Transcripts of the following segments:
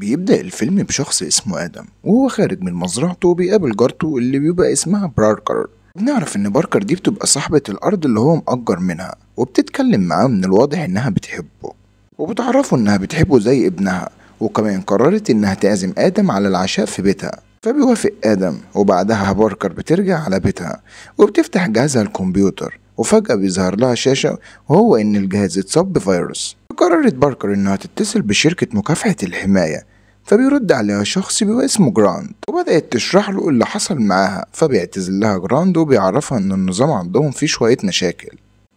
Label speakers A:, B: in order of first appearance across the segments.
A: بيبدأ الفيلم بشخص اسمه آدم وهو خارج من مزرعته وبيقابل جارته اللي بيبقى اسمها باركر بنعرف إن باركر دي بتبقى صاحبة الأرض اللي هو مأجر منها وبتتكلم معاه من الواضح إنها بتحبه وبتعرفه إنها بتحبه زي ابنها وكمان قررت إنها تعزم آدم على العشاء في بيتها فبيوافق آدم وبعدها باركر بترجع على بيتها وبتفتح جهازها الكمبيوتر وفجأة بيظهر لها شاشة وهو إن الجهاز اتصاب بفيروس قررت باركر إنها تتصل بشركة مكافحة الحماية فبيرد عليها شخص بيبقى اسمه جراند وبدأت تشرح له اللي حصل معاها فبيعتذر لها جراند وبيعرفها إن النظام عندهم فيه شوية مشاكل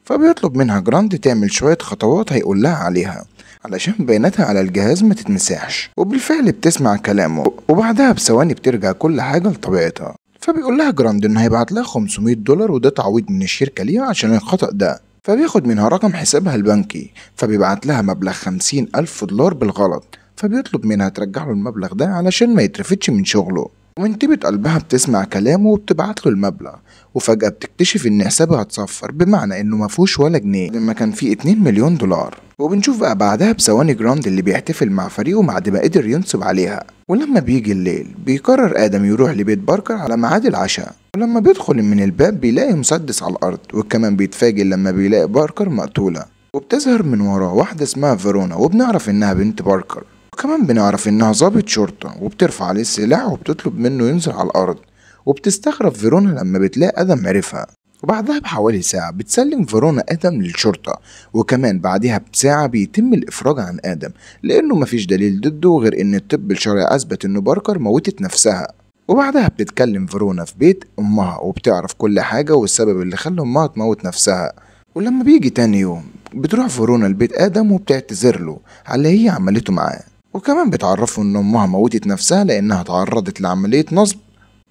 A: فبيطلب منها جراند تعمل شوية خطوات هيقول لها عليها علشان بياناتها على الجهاز ما تتمسحش وبالفعل بتسمع كلامه وبعدها بثواني بترجع كل حاجة لطبيعتها فبيقول لها جراند إن هيبعت لها 500 دولار وده تعويض من الشركة ليها عشان الخطأ ده فبياخد منها رقم حسابها البنكي فبيبعت لها مبلغ 50 ألف دولار بالغلط فبيطلب منها ترجع له المبلغ ده علشان ما يترفدش من شغله وانتبه قلبها بتسمع كلامه وبتبعت له المبلغ وفجأة بتكتشف إن حسابها اتصفر بمعنى إنه مفهوش ولا جنيه لما كان فيه 2 مليون دولار وبنشوف بقى بعدها بثواني جراند اللي بيحتفل مع فريقه بعد ما قدر ينصب عليها ولما بيجي الليل بيقرر آدم يروح لبيت باركر على ميعاد العشاء ولما بيدخل من الباب بيلاقي مسدس على الأرض وكمان بيتفاجئ لما بيلاقي باركر مقتولة وبتظهر من وراه واحدة اسمها فيرونا وبنعرف إنها بنت باركر وكمان بنعرف إنها ظابط شرطة وبترفع عليه السلاح وبتطلب منه ينزل على الأرض وبتستغرب فيرونا لما بتلاقي آدم عرفها وبعدها بحوالي ساعة بتسلم فيرونا آدم للشرطة وكمان بعدها بساعة بيتم الإفراج عن آدم لأنه مفيش دليل ضده غير إن الطب الشرعي أثبت انه باركر موتت نفسها وبعدها بتتكلم فيرونا في بيت أمها وبتعرف كل حاجة والسبب اللي خلى أمها تموت نفسها ولما بيجي تاني يوم بتروح فيرونا لبيت آدم وبتعتذر له على اللي هي عملته معاه وكمان بتعرفه إن أمها موتت نفسها لأنها تعرضت لعملية نصب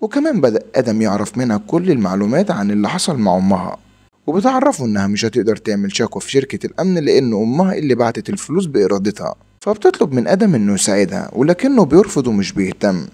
A: وكمان بدأ آدم يعرف منها كل المعلومات عن اللي حصل مع أمها وبتعرفه إنها مش هتقدر تعمل شكوى في شركة الأمن لأن أمها اللي بعتت الفلوس بإرادتها فبتطلب من آدم إنه يساعدها ولكنه بيرفض ومش بيهتم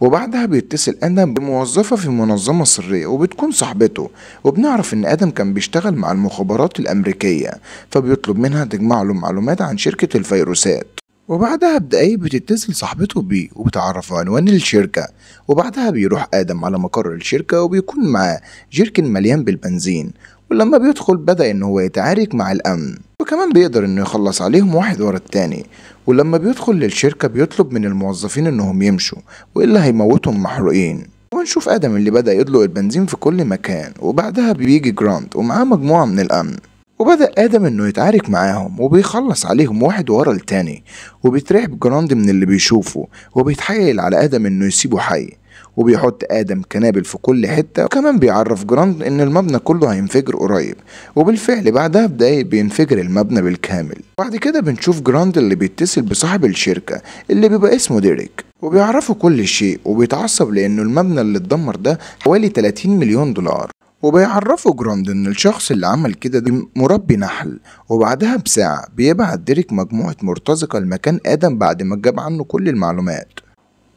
A: وبعدها بيتصل آدم بموظفة في منظمة سرية وبتكون صاحبته وبنعرف إن آدم كان بيشتغل مع المخابرات الأمريكية فبيطلب منها تجمع له معلومات عن شركة الفيروسات وبعدها بدقايق بتتصل صاحبته بيه وبتعرفه عنوان الشركة وبعدها بيروح آدم على مقر الشركة وبيكون معاه جيركن مليان بالبنزين ولما بيدخل بدأ إن هو يتعارك مع الأمن وكمان بيقدر إنه يخلص عليهم واحد ورا التاني ولما بيدخل للشركة بيطلب من الموظفين إنهم يمشوا وإلا هيموتهم محروقين ونشوف آدم اللي بدأ يدلق البنزين في كل مكان وبعدها بيجي جرانت ومعاه مجموعة من الأمن وبدأ آدم إنه يتعارك معاهم وبيخلص عليهم واحد ورا التاني وبيتريح جراند من اللي بيشوفه وبيتحايل على آدم إنه يسيبه حي وبيحط آدم كنابل في كل حتة وكمان بيعرف جراند إن المبنى كله هينفجر قريب وبالفعل بعدها بدقايق بينفجر المبنى بالكامل بعد كده بنشوف جراند اللي بيتصل بصاحب الشركة اللي بيبقى اسمه ديريك وبيعرفوا كل شيء وبيتعصب لأنه المبنى اللي اتدمر ده حوالي 30 مليون دولار وبيعرفوا جراند ان الشخص اللي عمل كده ده مربي نحل وبعدها بساعة بيبعت ديريك مجموعة مرتزقة لمكان آدم بعد ما جاب عنه كل المعلومات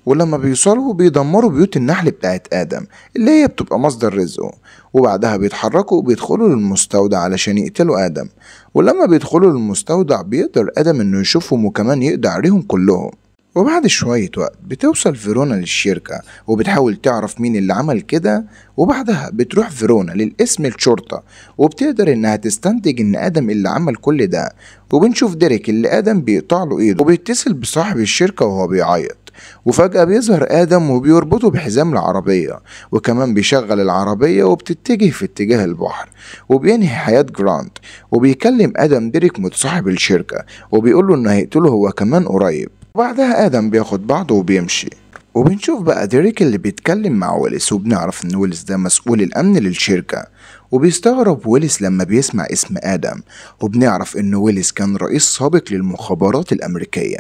A: ولما بيوصلوا بيدمروا بيوت النحل بتاعت آدم اللي هي بتبقى مصدر رزقه وبعدها بيتحركوا وبيدخلوا للمستودع علشان يقتلوا آدم ولما بيدخلوا للمستودع بيقدر آدم إنه يشوفهم وكمان يقضي عليهم كلهم وبعد شوية وقت بتوصل فيرونا للشركة وبتحاول تعرف مين اللي عمل كده وبعدها بتروح فيرونا للاسم الشرطة وبتقدر انها تستنتج ان ادم اللي عمل كل ده وبنشوف ديريك اللي ادم بيقطع له ايده وبيتصل بصاحب الشركة وهو بيعيط وفجأة بيظهر آدم وبيربطه بحزام العربية وكمان بيشغل العربية وبتتجه في اتجاه البحر وبينهي حياة جرانت وبيكلم آدم ديريك متصاحب الشركة وبيقول له إنه هيقتله هو كمان قريب وبعدها آدم بياخد بعضه وبيمشي وبنشوف بقى ديريك اللي بيتكلم مع ويلس وبنعرف ان ويلس ده مسؤول الامن للشركة وبيستغرب ويلس لما بيسمع اسم آدم وبنعرف ان ويلس كان رئيس سابق للمخابرات الامريكية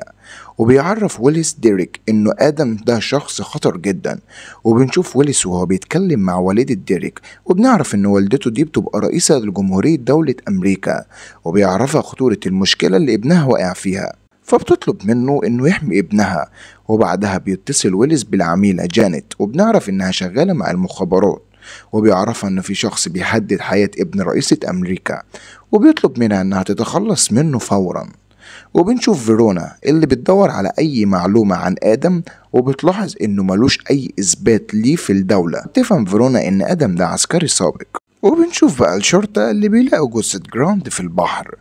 A: وبيعرف ويلس ديريك انه آدم ده شخص خطر جدا وبنشوف ويلس وهو بيتكلم مع والدة ديريك وبنعرف ان والدته دي بتبقى رئيسة لجمهورية دولة امريكا وبيعرفها خطورة المشكلة اللي ابنها وقع فيها فبتطلب منه انه يحمي ابنها وبعدها بيتصل ويلز بالعميلة جانيت وبنعرف انها شغالة مع المخابرات وبيعرفها ان في شخص بيحدد حياة ابن رئيسة امريكا وبيطلب منها انها تتخلص منه فورا وبنشوف فيرونا اللي بتدور على أي معلومة عن آدم وبتلاحظ إنه ملوش أي إثبات ليه في الدولة تفهم فيرونا إن آدم ده عسكري سابق وبنشوف بقى الشرطة اللي بيلاقوا جثة جراند في البحر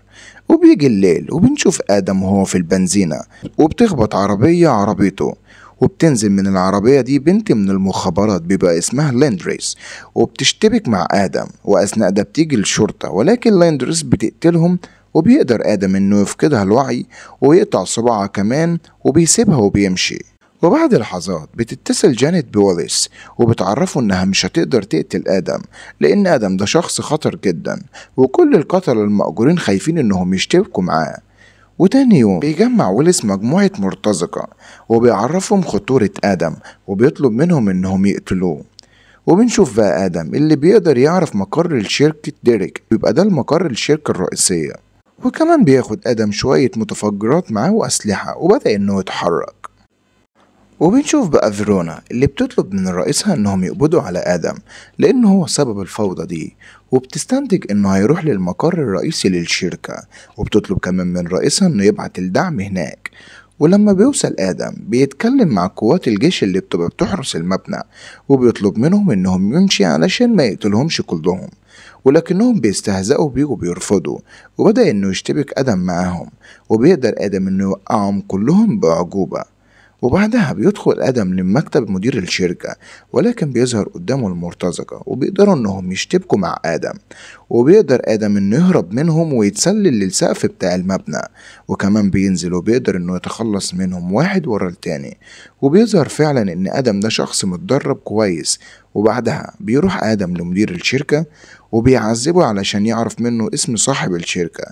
A: وبيجي الليل وبنشوف آدم وهو في البنزينة وبتخبط عربية عربيته وبتنزل من العربية دي بنت من المخابرات بيبقى اسمها لاندريس وبتشتبك مع آدم وأثناء ده بتيجي الشرطة ولكن لاندريس بتقتلهم وبيقدر آدم إنه يفقدها الوعي ويقطع صباعها كمان وبيسيبها وبيمشي وبعد لحظات بتتصل جانيت بوليس وبتعرفه إنها مش هتقدر تقتل آدم لأن آدم ده شخص خطر جدا وكل القتلة المأجورين خايفين إنهم يشتبكوا معاه وتاني يوم بيجمع ويلس مجموعة مرتزقة وبيعرفهم خطورة آدم وبيطلب منهم إنهم يقتلوه وبنشوف بقى آدم اللي بيقدر يعرف مقر الشركة ديريك بيبقى ده المقر الشركة الرئيسية وكمان بياخد آدم شوية متفجرات معاه وأسلحة وبدأ إنه يتحرك وبنشوف بقى فيرونا اللي بتطلب من رئيسها انهم يقبضوا على ادم لانه هو سبب الفوضى دي وبتستنتج انه هيروح للمقر الرئيسي للشركة وبتطلب كمان من رئيسها انه يبعت الدعم هناك ولما بيوصل آدم بيتكلم مع قوات الجيش اللي بتبقى بتحرس المبنى وبيطلب منهم إنهم يمشي علشان ما يقتلهمش كلهم ولكنهم بيستهزئوا بيه وبيرفضوا وبدأ إنه يشتبك آدم معاهم وبيقدر آدم إنه يوقعهم كلهم بأعجوبة وبعدها بيدخل آدم لمكتب مدير الشركة ولكن بيظهر قدامه المرتزقة وبيقدروا إنهم يشتبكوا مع آدم وبيقدر آدم إنه يهرب منهم ويتسلل للسقف بتاع المبنى وكمان بينزل وبيقدر إنه يتخلص منهم واحد ورا التاني وبيظهر فعلا إن آدم ده شخص متدرب كويس وبعدها بيروح آدم لمدير الشركة وبيعذبه علشان يعرف منه اسم صاحب الشركة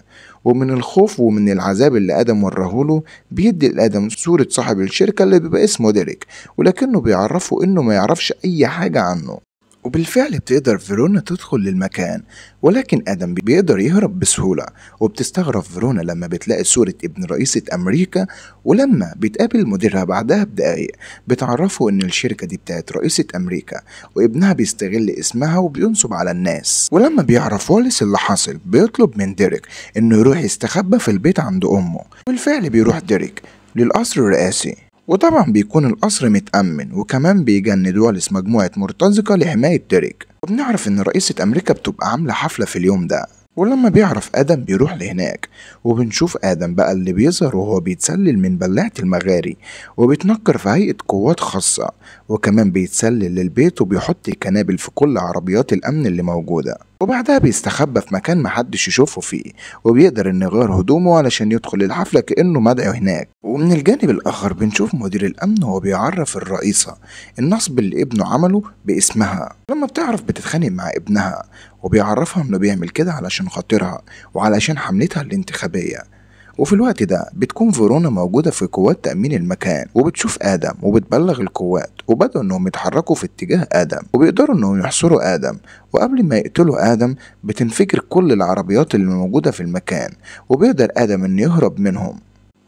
A: ومن الخوف ومن العذاب اللي آدم ورهوله بيدي لآدم صورة صاحب الشركة اللي بيبقى اسمه ديريك ولكنه بيعرفه إنه ما يعرفش أي حاجة عنه وبالفعل بتقدر فيرونا تدخل للمكان ولكن آدم بيقدر يهرب بسهولة وبتستغرب فيرونا لما بتلاقي صورة ابن رئيسة أمريكا ولما بتقابل مديرها بعدها بدقايق بتعرفه إن الشركة دي بتاعت رئيسة أمريكا وابنها بيستغل اسمها وبينصب على الناس ولما بيعرف والس اللي حصل بيطلب من ديريك إنه يروح يستخبى في البيت عند أمه وبالفعل بيروح ديريك للقصر الرئاسي وطبعا بيكون القصر متأمن وكمان بيجند والس مجموعة مرتزقة لحماية ديريك وبنعرف ان رئيسة امريكا بتبقى عاملة حفلة في اليوم ده ولما بيعرف آدم بيروح لهناك وبنشوف آدم بقى اللي بيظهر وهو بيتسلل من بلاعة المغاري وبيتنكر في هيئة قوات خاصة وكمان بيتسلل للبيت وبيحط كنابل في كل عربيات الأمن اللي موجودة وبعدها بيستخبى في مكان محدش يشوفه فيه وبيقدر انه يغير هدومه علشان يدخل الحفلة كأنه مدعي هناك ومن الجانب الآخر بنشوف مدير الأمن وهو بيعرف الرئيسة النصب اللي ابنه عمله باسمها لما بتعرف بتتخانق مع ابنها وبيعرفها انه بيعمل كده علشان خاطرها وعلشان حملتها الانتخابية وفي الوقت ده بتكون فيرونا موجودة في قوات تأمين المكان وبتشوف آدم وبتبلغ القوات وبدأوا إنهم يتحركوا في اتجاه آدم وبيقدروا إنهم يحصروا آدم وقبل ما يقتلوا آدم بتنفجر كل العربيات اللي موجودة في المكان وبيقدر آدم إنه يهرب منهم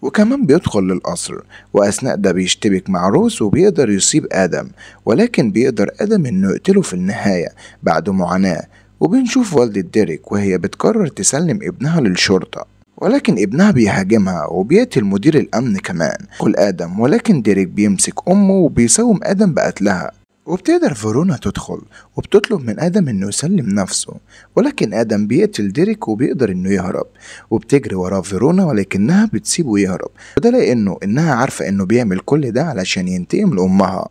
A: وكمان بيدخل للقصر وأثناء ده بيشتبك مع روس وبيقدر يصيب آدم ولكن بيقدر آدم إنه يقتله في النهاية بعد معاناة وبنشوف والدة ديريك وهي بتقرر تسلم ابنها للشرطة ولكن ابنها بيهاجمها وبيقتل مدير الأمن كمان كل آدم ولكن ديريك بيمسك أمه وبيساوم آدم بقتلها وبتقدر فيرونا تدخل وبتطلب من آدم إنه يسلم نفسه ولكن آدم بيقتل ديريك وبيقدر إنه يهرب وبتجري وراه فيرونا ولكنها بتسيبه يهرب وده لأنه إنها عارفة إنه بيعمل كل ده علشان ينتقم لأمها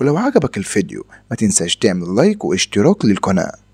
A: ولو عجبك الفيديو ما تنساش تعمل لايك واشتراك للقناة